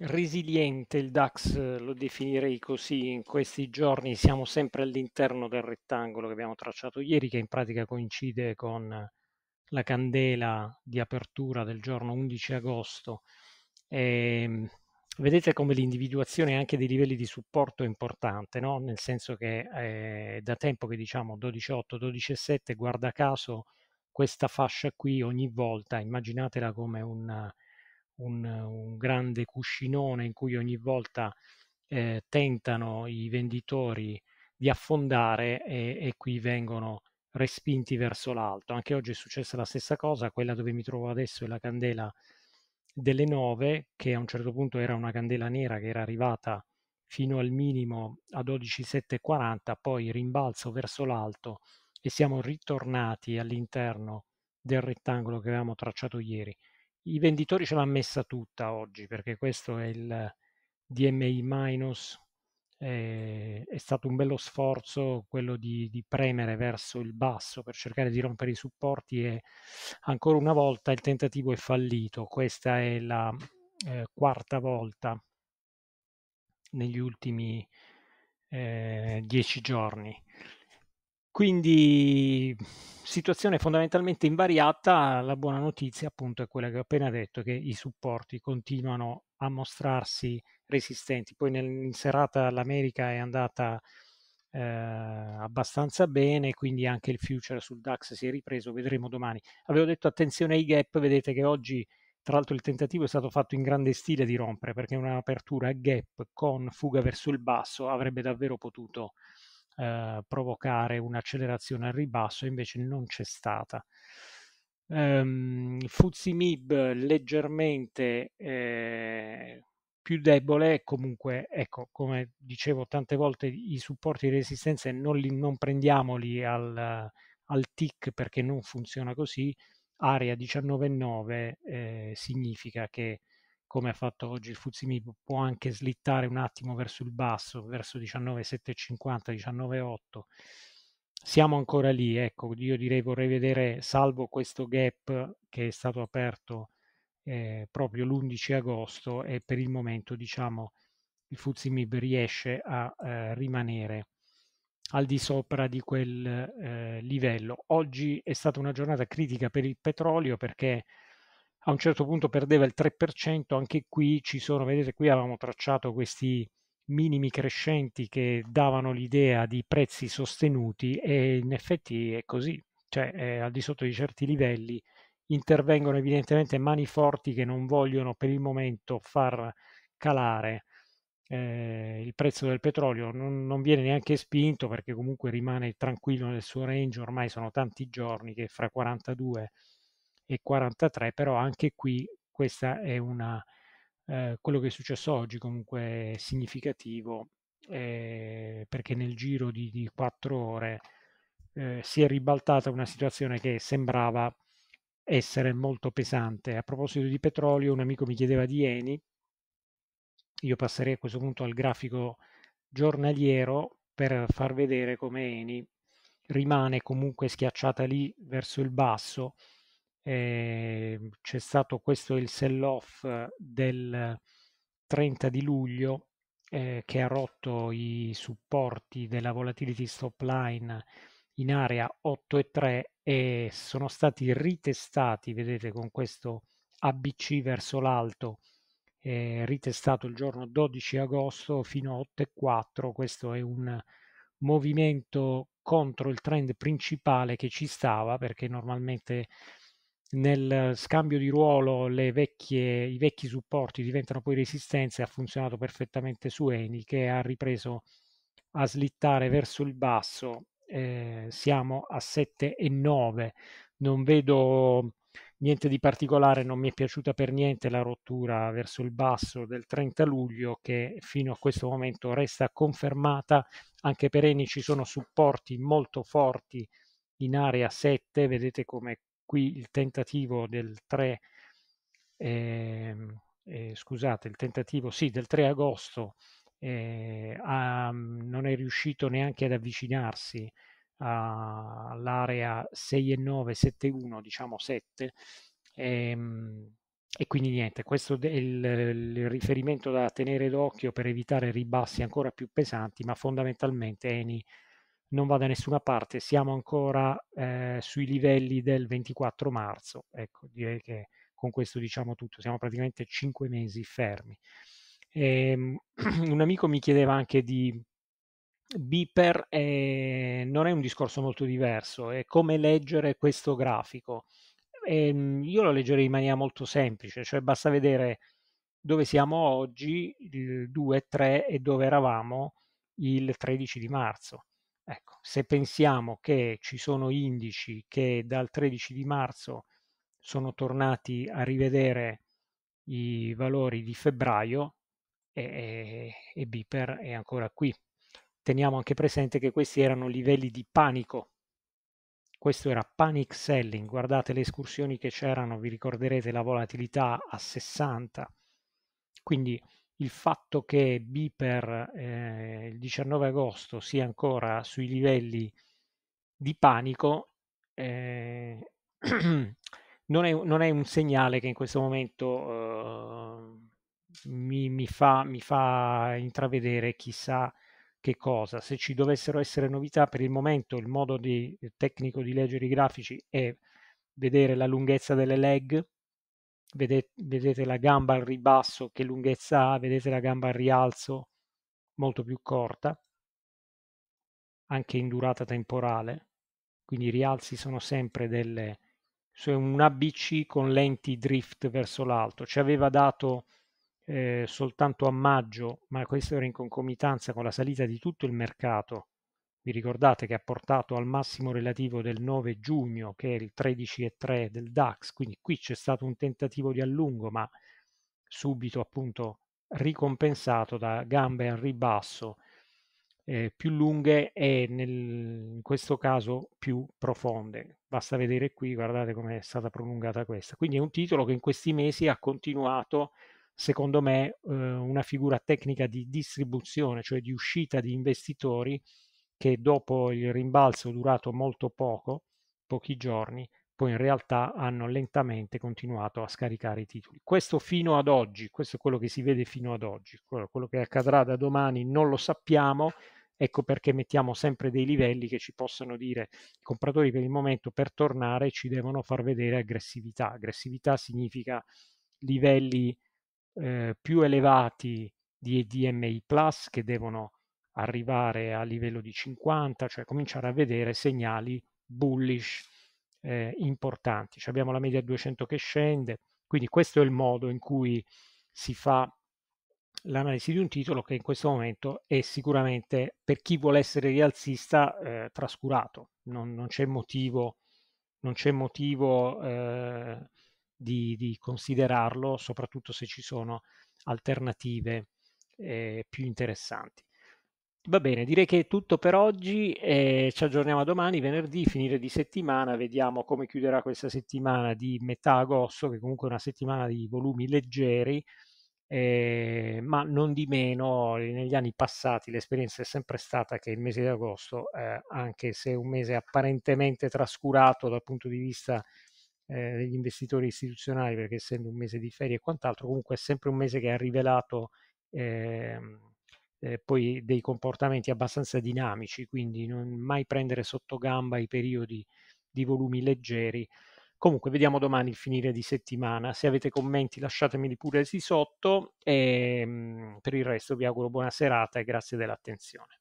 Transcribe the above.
resiliente il DAX, eh, lo definirei così, in questi giorni siamo sempre all'interno del rettangolo che abbiamo tracciato ieri, che in pratica coincide con eh, la candela di apertura del giorno 11 agosto. E, ehm, vedete come l'individuazione anche dei livelli di supporto è importante, no? nel senso che eh, da tempo che diciamo 12.8, 12.7, guarda caso questa fascia qui ogni volta, immaginatela come un un, un grande cuscinone in cui ogni volta eh, tentano i venditori di affondare e, e qui vengono respinti verso l'alto. Anche oggi è successa la stessa cosa, quella dove mi trovo adesso è la candela delle 9, che a un certo punto era una candela nera che era arrivata fino al minimo a 12,740, poi rimbalzo verso l'alto e siamo ritornati all'interno del rettangolo che avevamo tracciato ieri i venditori ce l'ha messa tutta oggi perché questo è il DMI minus eh, è stato un bello sforzo quello di, di, premere verso il basso per cercare di rompere i supporti e ancora una volta il tentativo è fallito questa è la eh, quarta volta negli ultimi eh, dieci giorni quindi situazione fondamentalmente invariata, la buona notizia appunto è quella che ho appena detto, che i supporti continuano a mostrarsi resistenti. Poi nel, in serata l'America è andata eh, abbastanza bene, quindi anche il future sul DAX si è ripreso, vedremo domani. Avevo detto attenzione ai gap, vedete che oggi tra l'altro il tentativo è stato fatto in grande stile di rompere, perché un'apertura a gap con fuga verso il basso avrebbe davvero potuto eh, provocare un'accelerazione al ribasso, invece non c'è stata. Um, Mib leggermente eh, più debole, comunque, ecco, come dicevo tante volte, i supporti di resistenza non, li, non prendiamoli al, al tick perché non funziona così, area 19,9 eh, significa che come ha fatto oggi il Fuzimi, può anche slittare un attimo verso il basso, verso 19,750, 19,8. Siamo ancora lì, ecco, io direi vorrei vedere, salvo questo gap che è stato aperto eh, proprio l'11 agosto e per il momento diciamo il Fuzimib riesce a eh, rimanere al di sopra di quel eh, livello. Oggi è stata una giornata critica per il petrolio perché a un certo punto perdeva il 3%, anche qui ci sono, vedete qui avevamo tracciato questi minimi crescenti che davano l'idea di prezzi sostenuti e in effetti è così, cioè eh, al di sotto di certi livelli intervengono evidentemente mani forti che non vogliono per il momento far calare eh, il prezzo del petrolio, non, non viene neanche spinto perché comunque rimane tranquillo nel suo range, ormai sono tanti giorni che fra 42 e e 43, però anche qui questa è una, eh, quello che è successo oggi comunque è significativo eh, perché nel giro di, di 4 ore eh, si è ribaltata una situazione che sembrava essere molto pesante. A proposito di petrolio, un amico mi chiedeva di Eni, io passerei a questo punto al grafico giornaliero per far vedere come Eni rimane comunque schiacciata lì verso il basso eh, c'è stato questo il sell off del 30 di luglio eh, che ha rotto i supporti della volatility stop line in area 8,3 e sono stati ritestati, vedete con questo ABC verso l'alto, eh, ritestato il giorno 12 agosto fino a 8,4, questo è un movimento contro il trend principale che ci stava perché normalmente nel scambio di ruolo vecchie, i vecchi supporti diventano poi resistenze, ha funzionato perfettamente su Eni che ha ripreso a slittare verso il basso, eh, siamo a 7 e 9, non vedo niente di particolare, non mi è piaciuta per niente la rottura verso il basso del 30 luglio che fino a questo momento resta confermata, anche per Eni ci sono supporti molto forti in area 7, vedete come qui il tentativo del 3, eh, eh, scusate, il tentativo sì, del 3 agosto eh, a, mm, non è riuscito neanche ad avvicinarsi all'area 6 e 9, 7 1, diciamo 7. Ehm, e quindi niente, questo è il, il, riferimento da tenere d'occhio per evitare ribassi ancora più pesanti, ma fondamentalmente Eni non va da nessuna parte, siamo ancora eh, sui livelli del 24 marzo, ecco, direi che con questo diciamo tutto, siamo praticamente 5 mesi fermi. E, ehm, un amico mi chiedeva anche di Biper, eh, non è un discorso molto diverso, è come leggere questo grafico. E, ehm, io lo leggerei in maniera molto semplice, cioè basta vedere dove siamo oggi, il 2, 3 e dove eravamo il 13 di marzo Ecco, se pensiamo che ci sono indici che dal 13 di marzo sono tornati a rivedere i valori di febbraio e, e, e Biper è ancora qui. Teniamo anche presente che questi erano livelli di panico questo era panic selling, guardate le escursioni che c'erano, vi ricorderete la volatilità a 60. Quindi il fatto che Biper eh, il 19 agosto sia ancora sui livelli di panico eh, non, è, non, è, un segnale che in questo momento eh, mi, mi, fa, mi fa intravedere chissà che cosa. Se ci dovessero essere novità, per il momento il modo di, tecnico di leggere i grafici è vedere la lunghezza delle leg vedete, vedete la gamba al ribasso che lunghezza ha, vedete la gamba al rialzo molto più corta, anche in durata temporale, quindi i rialzi sono sempre delle, cioè un ABC con lenti drift verso l'alto. Ci aveva dato eh, soltanto a maggio, ma questo era in concomitanza con la salita di tutto il mercato vi ricordate che ha portato al massimo relativo del 9 giugno, che è il 13,3 del DAX, quindi qui c'è stato un tentativo di allungo, ma subito appunto ricompensato da gambe al ribasso eh, più lunghe e nel, in questo caso più profonde. Basta vedere qui, guardate come è stata prolungata questa. Quindi è un titolo che in questi mesi ha continuato, secondo me, eh, una figura tecnica di distribuzione, cioè di uscita di investitori che dopo il rimbalzo durato molto poco, pochi giorni, poi in realtà hanno lentamente continuato a scaricare i titoli. Questo fino ad oggi, questo è quello che si vede fino ad oggi, quello che accadrà da domani non lo sappiamo, ecco perché mettiamo sempre dei livelli che ci possono dire i compratori per il momento per tornare ci devono far vedere aggressività. Aggressività significa livelli eh, più elevati di DMI Plus che devono arrivare a livello di 50, cioè cominciare a vedere segnali bullish eh, importanti. Cioè abbiamo la media 200 che scende, quindi questo è il modo in cui si fa l'analisi di un titolo che in questo momento è sicuramente per chi vuole essere rialzista eh, trascurato, non, non, c'è motivo, non c'è motivo eh, di, di, considerarlo, soprattutto se ci sono alternative eh, più interessanti. Va bene, direi che è tutto per oggi e eh, ci aggiorniamo domani, venerdì, finire di settimana, vediamo come chiuderà questa settimana di metà agosto, che comunque è una settimana di volumi leggeri, eh, ma non di meno negli anni passati l'esperienza è sempre stata che il mese di agosto, eh, anche se è un mese apparentemente trascurato dal punto di vista eh, degli investitori istituzionali, perché essendo un mese di ferie e quant'altro, comunque è sempre un mese che ha rivelato... Eh, eh, poi dei comportamenti abbastanza dinamici, quindi non mai prendere sotto gamba i periodi di volumi leggeri. Comunque vediamo domani il finire di settimana, se avete commenti lasciatemeli pure sì sotto e ehm, mh, per il resto vi auguro buona serata e grazie dell'attenzione.